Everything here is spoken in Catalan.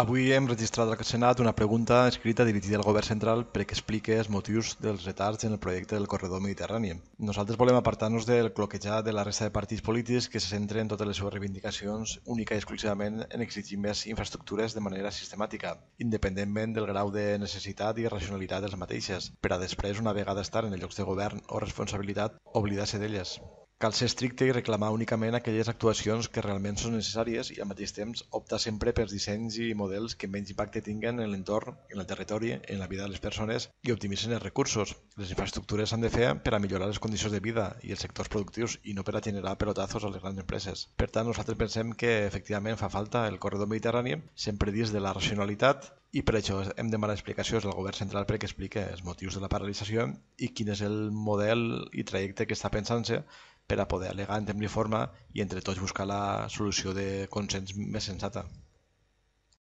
Avui hem registrat al Senat una pregunta escrita dirigida al Govern central perquè explique els motius dels retards en el projecte del corredor mediterrani. Nosaltres volem apartar-nos del cloquejar de la resta de partits polítics que se centren totes les seves reivindicacions única i exclusivament en exigir més infraestructures de manera sistemàtica, independentment del grau de necessitat i racionalitat de les mateixes, per a després, una vegada estar en els llocs de govern o responsabilitat, oblidar-se d'elles. Cal ser estricte i reclamar únicament aquelles actuacions que realment són necessàries i al mateix temps optar sempre per dissenys i models que menys impacte tinguen en l'entorn, en el territori, en la vida de les persones i optimitzen els recursos. Les infraestructures s'han de fer per a millorar les condicions de vida i els sectors productius i no per a generar pelotazos a les grans empreses. Per tant, nosaltres pensem que efectivament fa falta el corredor mediterrani sempre dins de la racionalitat i per això hem demanat explicacions al govern central perquè explica els motius de la paralització i quin és el model i trajecte que està pensant-se per a poder alegar en temps i forma i entre tots buscar la solució de consens més sensata.